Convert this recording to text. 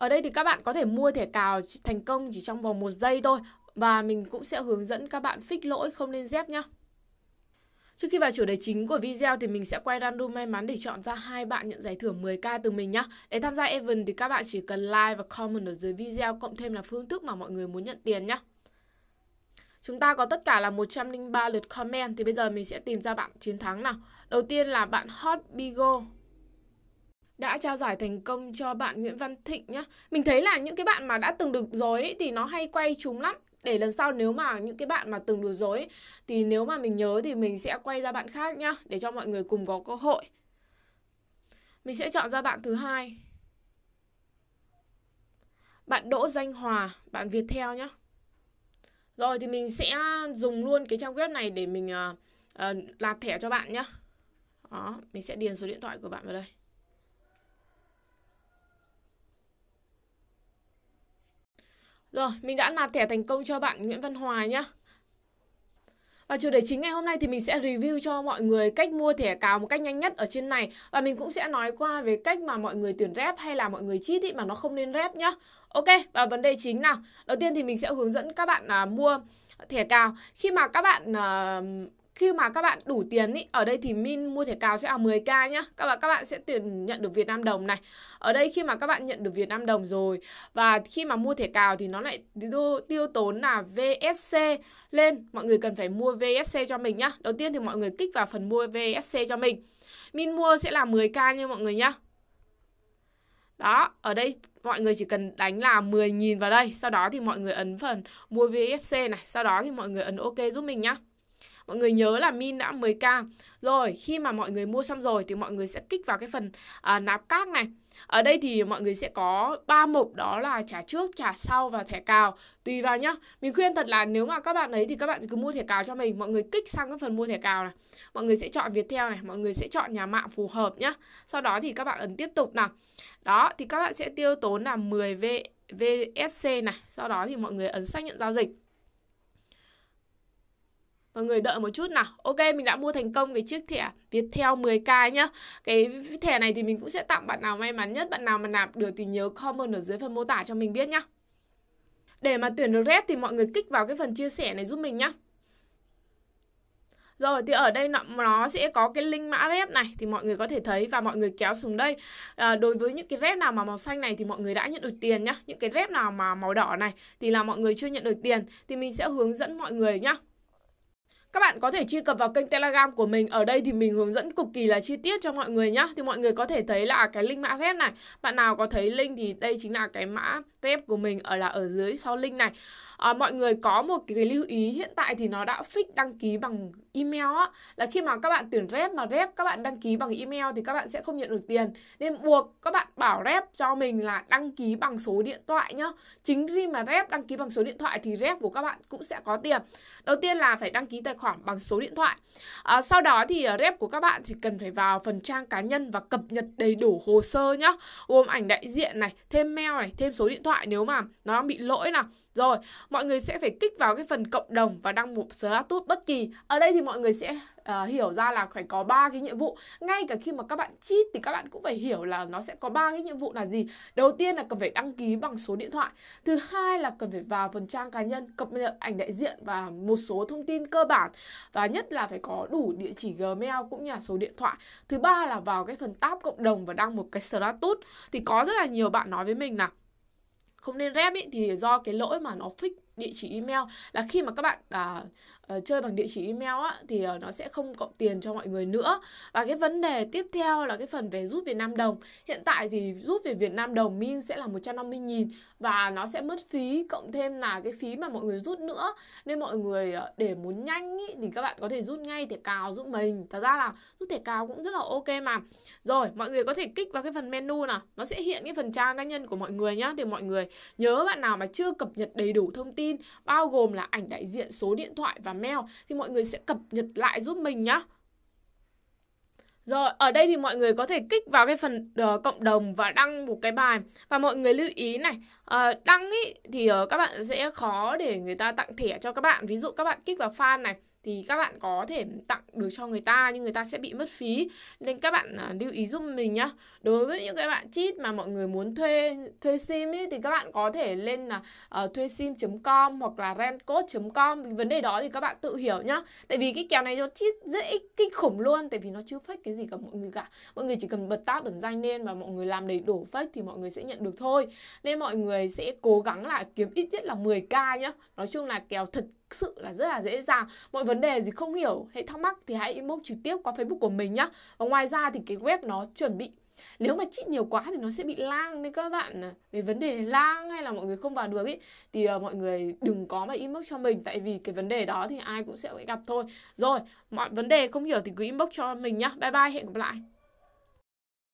Ở đây thì các bạn có thể mua thẻ cào thành công chỉ trong vòng một giây thôi và mình cũng sẽ hướng dẫn các bạn fix lỗi không nên dép nhé. Trước khi vào chủ đề chính của video thì mình sẽ quay random may mắn để chọn ra hai bạn nhận giải thưởng 10k từ mình nhá Để tham gia event thì các bạn chỉ cần like và comment ở dưới video cộng thêm là phương thức mà mọi người muốn nhận tiền nhá Chúng ta có tất cả là 103 lượt comment thì bây giờ mình sẽ tìm ra bạn chiến thắng nào. Đầu tiên là bạn Hot Bigo đã trao giải thành công cho bạn Nguyễn Văn Thịnh nhá. Mình thấy là những cái bạn mà đã từng được dối thì nó hay quay chúng lắm. Để lần sau nếu mà những cái bạn mà từng được dối thì nếu mà mình nhớ thì mình sẽ quay ra bạn khác nhá để cho mọi người cùng có cơ hội. Mình sẽ chọn ra bạn thứ hai. Bạn Đỗ Danh Hòa, bạn Việt theo nhá. Rồi thì mình sẽ dùng luôn cái trang web này để mình uh, uh, làm thẻ cho bạn nhá. Đó, mình sẽ điền số điện thoại của bạn vào đây. Rồi, mình đã nạp thẻ thành công cho bạn Nguyễn Văn hòa nhá. Và chủ đề chính ngày hôm nay thì mình sẽ review cho mọi người cách mua thẻ cào một cách nhanh nhất ở trên này và mình cũng sẽ nói qua về cách mà mọi người tuyển rep hay là mọi người cheat ý mà nó không nên rep nhá. Ok, và vấn đề chính nào. Đầu tiên thì mình sẽ hướng dẫn các bạn à, mua thẻ cào. Khi mà các bạn à, khi mà các bạn đủ tiền ý, ở đây thì min mua thẻ cào sẽ là 10k nhá. Các bạn các bạn sẽ tiền nhận được Việt Nam đồng này. Ở đây khi mà các bạn nhận được Việt Nam đồng rồi và khi mà mua thẻ cào thì nó lại tiêu, tiêu tốn là VSC lên. Mọi người cần phải mua VSC cho mình nhá. Đầu tiên thì mọi người kích vào phần mua VSC cho mình. Min mua sẽ là 10k nha mọi người nhá. Đó, ở đây mọi người chỉ cần đánh là 10.000 vào đây, sau đó thì mọi người ấn phần mua VFC này, sau đó thì mọi người ấn OK giúp mình nhá. Mọi người nhớ là min đã 10k. Rồi, khi mà mọi người mua xong rồi thì mọi người sẽ kích vào cái phần à, nạp các này. Ở đây thì mọi người sẽ có ba mục đó là trả trước, trả sau và thẻ cào tùy vào nhá. Mình khuyên thật là nếu mà các bạn ấy thì các bạn cứ mua thẻ cào cho mình, mọi người kích sang cái phần mua thẻ cào này. Mọi người sẽ chọn Viettel này, mọi người sẽ chọn nhà mạng phù hợp nhá. Sau đó thì các bạn ấn tiếp tục nào. Đó thì các bạn sẽ tiêu tốn là 10 v VSC này, sau đó thì mọi người ấn xác nhận giao dịch. Mọi người đợi một chút nào. Ok, mình đã mua thành công cái chiếc thẻ Viettel 10k nhá. Cái thẻ này thì mình cũng sẽ tặng bạn nào may mắn nhất, bạn nào mà nạp được thì nhớ comment ở dưới phần mô tả cho mình biết nhá. Để mà tuyển được rep thì mọi người kích vào cái phần chia sẻ này giúp mình nhá. Rồi thì ở đây nó sẽ có cái link mã rep này thì mọi người có thể thấy và mọi người kéo xuống đây. À, đối với những cái rep nào mà màu xanh này thì mọi người đã nhận được tiền nhá. Những cái rep nào mà màu đỏ này thì là mọi người chưa nhận được tiền thì mình sẽ hướng dẫn mọi người nhá. Các bạn có thể truy cập vào kênh Telegram của mình. Ở đây thì mình hướng dẫn cực kỳ là chi tiết cho mọi người nhá. Thì mọi người có thể thấy là à, cái link mã rep này. Bạn nào có thấy link thì đây chính là cái mã rep của mình ở là ở dưới sau link này. À, mọi người có một cái lưu ý hiện tại thì nó đã fix đăng ký bằng email á. Là khi mà các bạn tuyển rep mà rep các bạn đăng ký bằng email thì các bạn sẽ không nhận được tiền. Nên buộc các bạn bảo rep cho mình là đăng ký bằng số điện thoại nhá. Chính khi mà rep đăng ký bằng số điện thoại thì rep của các bạn cũng sẽ có tiền. Đầu tiên là phải đăng ký tài khoản bằng số điện thoại. À, sau đó thì à, rep của các bạn chỉ cần phải vào phần trang cá nhân và cập nhật đầy đủ hồ sơ nhá, gồm ảnh đại diện này, thêm mail này, thêm số điện thoại nếu mà nó bị lỗi nào. Rồi, mọi người sẽ phải kích vào cái phần cộng đồng và đăng một status bất kỳ. Ở đây thì mọi người sẽ uh, hiểu ra là phải có ba cái nhiệm vụ ngay cả khi mà các bạn cheat thì các bạn cũng phải hiểu là nó sẽ có ba cái nhiệm vụ là gì đầu tiên là cần phải đăng ký bằng số điện thoại thứ hai là cần phải vào phần trang cá nhân cập nhật ảnh đại diện và một số thông tin cơ bản và nhất là phải có đủ địa chỉ gmail cũng như là số điện thoại thứ ba là vào cái phần tab cộng đồng và đăng một cái status thì có rất là nhiều bạn nói với mình là không nên rep ý, thì do cái lỗi mà nó fix địa chỉ email là khi mà các bạn à, à, chơi bằng địa chỉ email á, thì à, nó sẽ không cộng tiền cho mọi người nữa và cái vấn đề tiếp theo là cái phần về rút Việt Nam đồng hiện tại thì rút về Việt Nam đồng min sẽ là 150.000 và nó sẽ mất phí cộng thêm là cái phí mà mọi người rút nữa nên mọi người à, để muốn nhanh ý, thì các bạn có thể rút ngay thẻ cào giúp mình thật ra là rút thẻ cào cũng rất là ok mà rồi mọi người có thể kích vào cái phần menu nào nó sẽ hiện cái phần trang cá nhân của mọi người nhá thì mọi người nhớ bạn nào mà chưa cập nhật đầy đủ thông tin tin bao gồm là ảnh đại diện, số điện thoại và mail thì mọi người sẽ cập nhật lại giúp mình nhé. Rồi, ở đây thì mọi người có thể kích vào cái phần uh, cộng đồng và đăng một cái bài. Và mọi người lưu ý này, à, đăng ý, thì uh, các bạn sẽ khó để người ta tặng thẻ cho các bạn ví dụ các bạn kích vào fan này thì các bạn có thể tặng được cho người ta nhưng người ta sẽ bị mất phí nên các bạn à, lưu ý giúp mình nhá đối với những cái bạn cheat mà mọi người muốn thuê thuê sim ấy, thì các bạn có thể lên là uh, thuê sim.com hoặc là rencode com vấn đề đó thì các bạn tự hiểu nhá tại vì cái kèo này nó cheat dễ kinh khủng luôn tại vì nó chưa fake cái gì cả mọi người cả mọi người chỉ cần bật tab ẩn danh lên và mọi người làm đầy đủ fake thì mọi người sẽ nhận được thôi nên mọi người người sẽ cố gắng là kiếm ít nhất là 10k nhá nói chung là kèo thật sự là rất là dễ dàng mọi vấn đề gì không hiểu hay thắc mắc thì hãy inbox trực tiếp qua facebook của mình nhá và ngoài ra thì cái web nó chuẩn bị nếu mà chít nhiều quá thì nó sẽ bị lang nên các bạn về vấn đề lang hay là mọi người không vào được ý thì ờ, mọi người đừng có mà inbox cho mình tại vì cái vấn đề đó thì ai cũng sẽ gặp thôi rồi mọi vấn đề không hiểu thì cứ inbox cho mình nhá bye bye hẹn gặp lại